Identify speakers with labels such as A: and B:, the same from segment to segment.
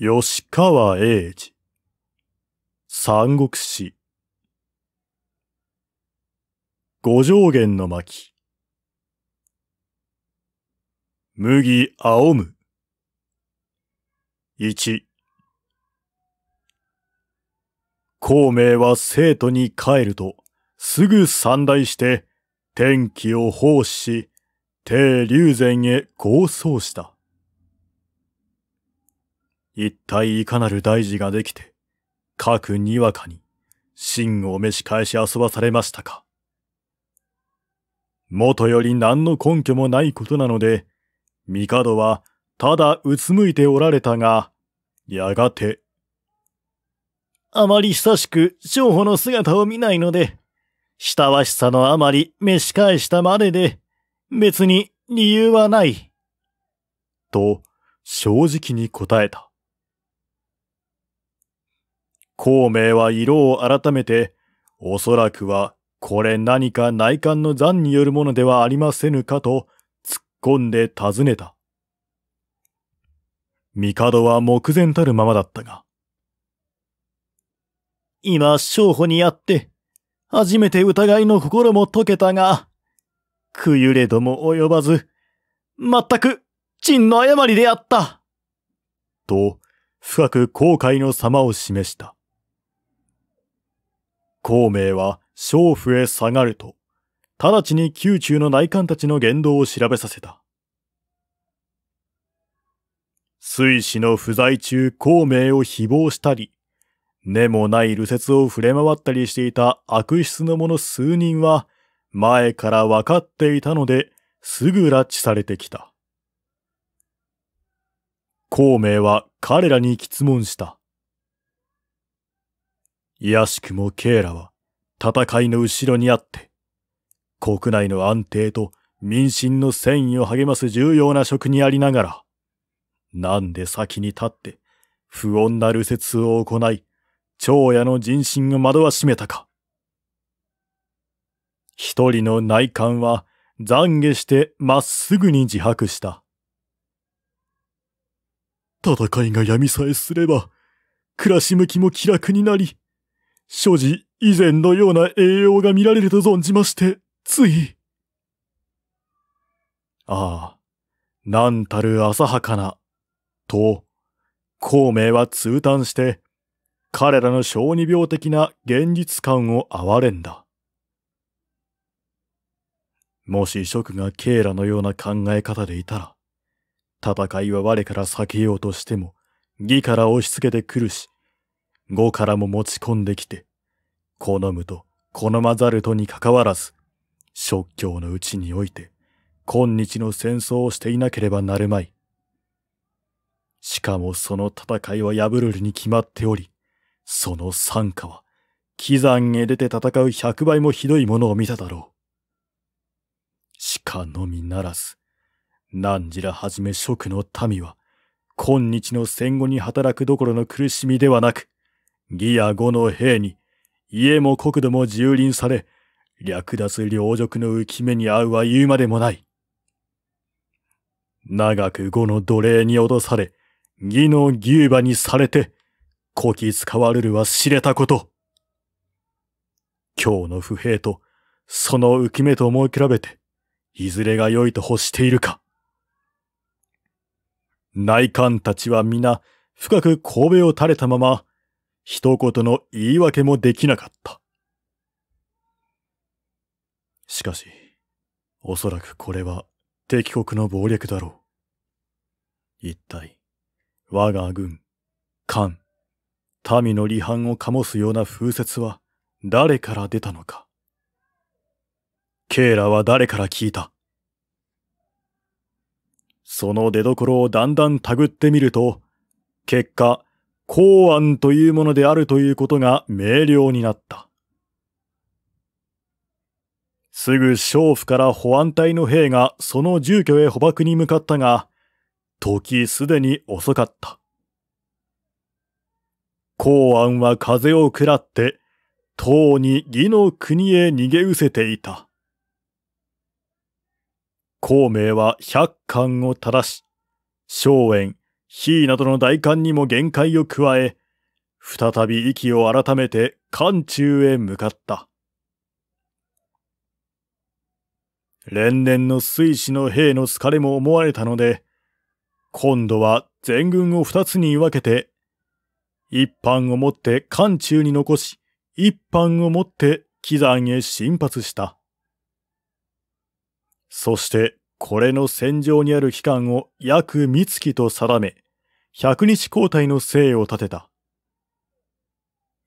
A: 吉川英治三国志五条弦の巻麦青む一孔明は生徒に帰るとすぐ散大して天気を奉仕し帝竜禅へ合奏した。一体いかなる大事ができて、各にわかに、真を召し返し遊ばされましたか。元より何の根拠もないことなので、帝はただうつむいておられたが、やがて、あまり久しく商保の姿を見ないので、親しさのあまり召し返したまでで、別に理由はない。と、正直に答えた。孔明は色を改めて、おそらくはこれ何か内観の残によるものではありませぬかと突っ込んで尋ねた。帝は目前たるままだったが。今、勝負にやって、初めて疑いの心も解けたが、くゆれども及ばず、全く、真の誤りであった。と、深く後悔の様を示した。孔明は娼婦へ下がると、直ちに宮中の内官たちの言動を調べさせた。水死の不在中孔明を誹謗したり、根もない流説を触れ回ったりしていた悪質の者数人は、前から分かっていたので、すぐ拉致されてきた。孔明は彼らに質問した。卑しくもケーラは戦いの後ろにあって、国内の安定と民心の戦意を励ます重要な職にありながら、なんで先に立って不穏な流説を行い、長屋の人心を惑わしめたか。一人の内観は懺悔してまっすぐに自白した。戦いが闇さえすれば、暮らし向きも気楽になり、所持以前のような栄養が見られると存じまして、つい。ああ、なんたる浅はかな、と、孔明は痛嘆して、彼らの小児病的な現実感を憐れんだ。もし職が慶らのような考え方でいたら、戦いは我から避けようとしても、義から押し付けてくるし、呉からも持ち込んできて、好むと好まざるとにかかわらず、食教のうちにおいて、今日の戦争をしていなければなるまい。しかもその戦いは破るに決まっており、その参加は、喜山へ出て戦う百倍もひどいものを見ただろう。鹿のみならず、何時らはじめ諸の民は、今日の戦後に働くどころの苦しみではなく、義や五の兵に、家も国土も蹂躙され、略奪領辱の浮き目に遭うは言うまでもない。長く五の奴隷に脅され、義の牛馬にされて、こき使われるは知れたこと。今日の不平と、その浮き目と思い比べて、いずれが良いと欲しているか。内官たちは皆、深く神戸を垂れたまま、一言の言い訳もできなかった。しかし、おそらくこれは敵国の謀略だろう。一体、我が軍、艦、民の離反を醸すような風説は誰から出たのか。ケイラは誰から聞いたその出所をだんだん手繰ってみると、結果、公安というものであるということが明瞭になった。すぐ娼婦から保安隊の兵がその住居へ捕獲に向かったが、時すでに遅かった。公安は風を食らって、とうに義の国へ逃げ失せていた。孔明は百貫を正し、荘園、火などの大寒にも限界を加え、再び息を改めて寒中へ向かった。連年の水死の兵の疲れも思われたので、今度は全軍を二つに分けて、一班をもって寒中に残し、一班をもって祈山へ進発した。そしてこれの戦場にある期間を約三月と定め、百日交代の生を立てた。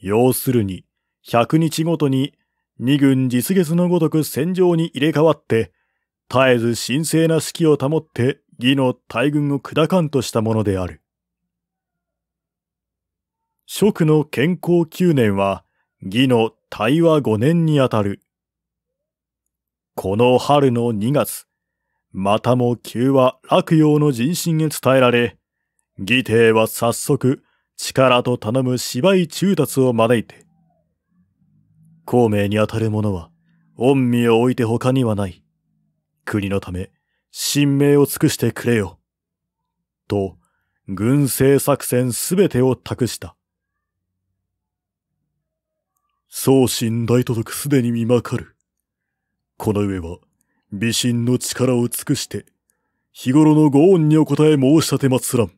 A: 要するに、百日ごとに二軍実月のごとく戦場に入れ替わって、絶えず神聖な士気を保って義の大軍を砕かんとしたものである。職の健康九年は義の対話五年にあたる。この春の二月、またも急は洛陽の人心へ伝えられ、義帝は早速力と頼む芝居中達を招いて、孔明にあたる者は、恩身を置いて他にはない。国のため、神明を尽くしてくれよ。と、軍政作戦すべてを託した。宗神大届督すでに見まかる。この上は、微臣の力を尽くして、日頃のご恩にお答え申し立てまつらん。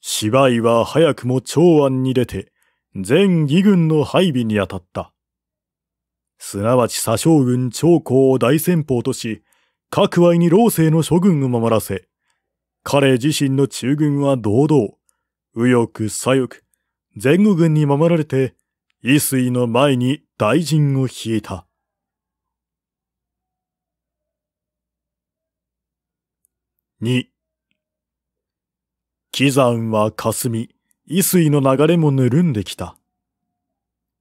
A: 芝居は早くも長安に出て、全義軍の配備に当たった。すなわち左将軍長江を大先鋒とし、各愛に老政の諸軍を守らせ、彼自身の中軍は堂々、右翼左翼、前後軍に守られて、伊水の前に大陣を引いた。二、木山は霞、衣水の流れもぬるんできた。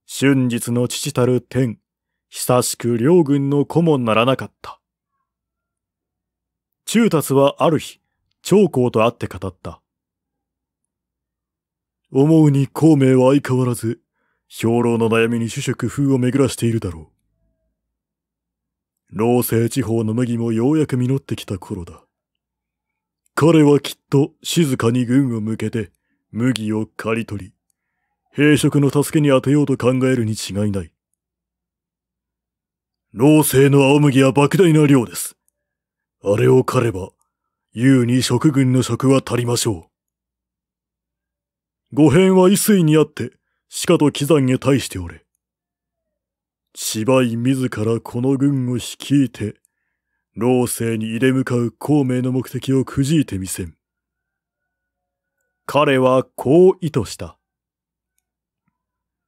A: 春日の父たる天、久しく両軍の子もならなかった。中達はある日、長江と会って語った。思うに孔明は相変わらず、兵糧の悩みに主食風を巡らしているだろう。老政地方の麦もようやく実ってきた頃だ。彼はきっと静かに軍を向けて麦を刈り取り、兵職の助けに当てようと考えるに違いない。老生の青麦は莫大な量です。あれを狩れば、優に食軍の食は足りましょう。五辺は伊水にあって、鹿と喜山へ対しておれ。芝居自らこの軍を率いて、老政に入れ向かう孔明の目的をくじいてみせん。彼はこう意図した。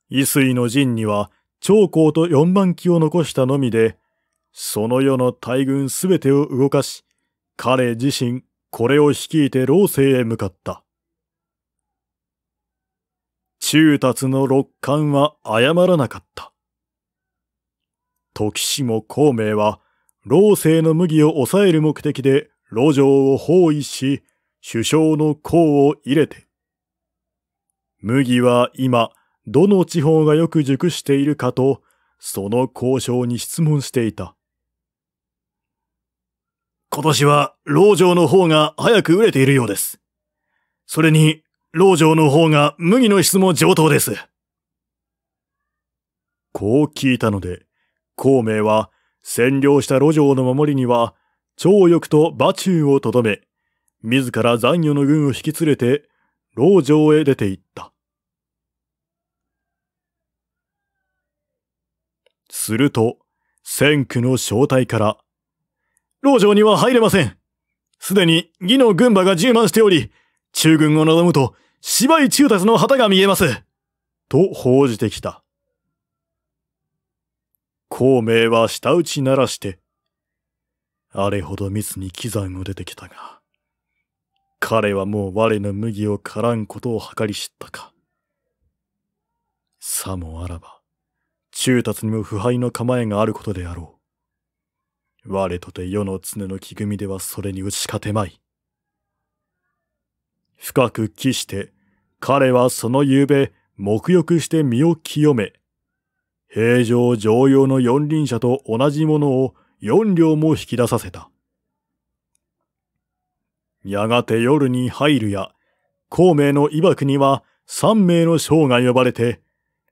A: 伊水の陣には長江と四万騎を残したのみで、その世の大軍すべてを動かし、彼自身これを率いて老政へ向かった。中達の六冠は謝らなかった。時しも孔明は老政の麦を抑える目的で路上を包囲し、首相の功を入れて。麦は今、どの地方がよく熟しているかと、その交渉に質問していた。今年は、老城の方が早く売れているようです。それに、老城の方が麦の質も上等です。こう聞いたので、孔明は占領した路上の守りには、超翼と馬中をとどめ、自ら残余の軍を引き連れて、老城へ出て行った。すると、千区の正体から、路城には入れません。すでに義の軍馬が充満しており、中軍を望むと、芝居中達の旗が見えます。と報じてきた。孔明は舌打ち鳴らして、あれほど密に刻山を出てきたが、彼はもう我の麦をからんことを計り知ったか。さもあらば、中達にも腐敗の構えがあることであろう。我とて世の常の木組みではそれに打ち勝てまい。深く期して、彼はその夕べ、沐浴して身を清め、平常常用の四輪車と同じものを四両も引き出させた。やがて夜に入るや、孔明の威爆には三名の将が呼ばれて、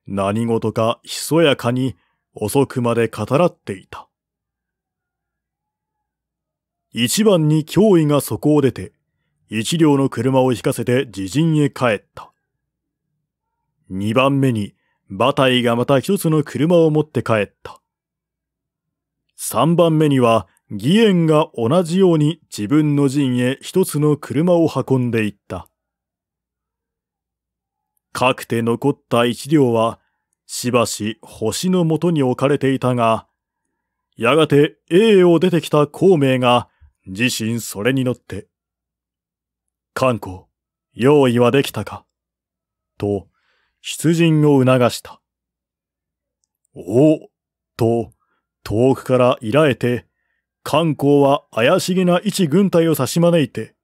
A: 何事かひそやかに遅くまで語らっていた。一番に脅威が底を出て、一両の車を引かせて自陣へ帰った。二番目にバタイがまた一つの車を持って帰った。3番目には、義援が同じように自分の陣へ一つの車を運んでいった。かくて残った一両は、しばし星のもとに置かれていたが、やがて A を出てきた孔明が自身それに乗って、観光、用意はできたかと出陣を促した。おおと、遠くからいらえて、観光は怪しげな一軍隊を差し招いて、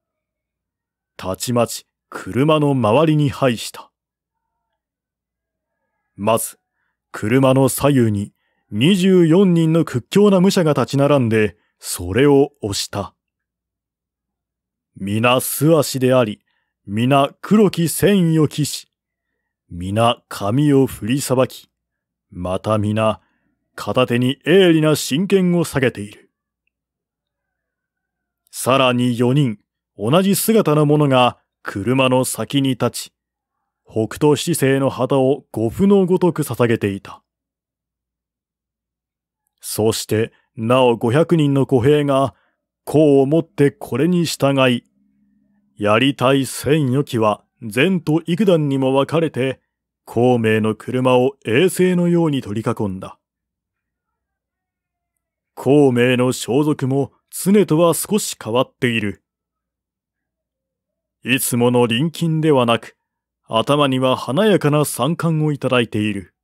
A: たちまち車の周りに配した。まず、車の左右に24人の屈強な武者が立ち並んで、それを押した。皆素足であり、皆黒き繊維を着し、皆髪を振りさばき、また皆片手に鋭利な真剣を下げている。さらに四人、同じ姿の者が車の先に立ち、北斗七勢の旗を五符のごとく捧げていた。そして、なお五百人の小兵が、こう思ってこれに従い、やりたい千余機は前と幾段にも分かれて、孔明の車を衛星のように取り囲んだ。孔明の装束も常とは少し変わっている。いつもの臨近ではなく、頭には華やかな三冠をいただいている。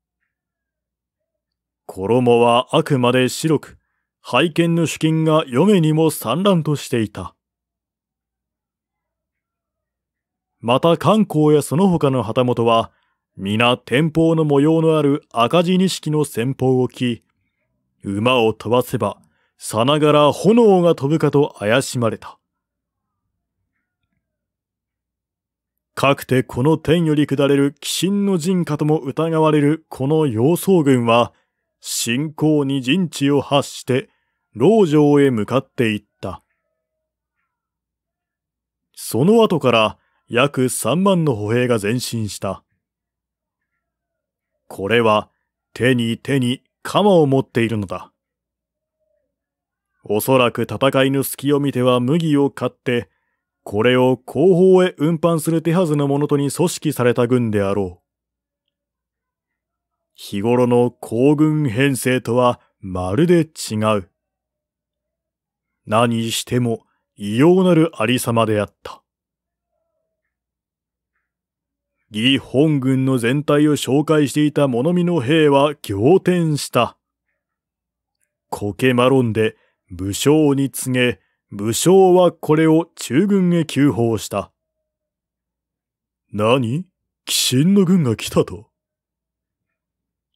A: 衣はあくまで白く、拝見の主金が嫁にも散乱としていた。また観光やその他の旗本は、皆天保の模様のある赤字錦の先方を着、馬を飛ばせば、さながら炎が飛ぶかと怪しまれた。かくてこの天より下れる鬼神の陣かとも疑われるこの洋装軍は、信仰に陣地を発して、老城へ向かっていった。その後から、約3万の歩兵が前進した。これは手に手に鎌を持っているのだ。おそらく戦いの隙を見ては麦を買って、これを後方へ運搬する手はずのものとに組織された軍であろう。日頃の行軍編成とはまるで違う。何しても異様なるありさまであった。義本軍の全体を紹介していた物見の兵は仰天した。コケマロンで武将に告げ、武将はこれを中軍へ急報した。何鬼神の軍が来たと。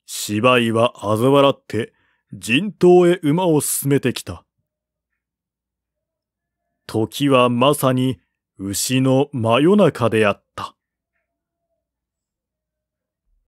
A: 芝居は嘲笑って、陣頭へ馬を進めてきた。時はまさに牛の真夜中であった。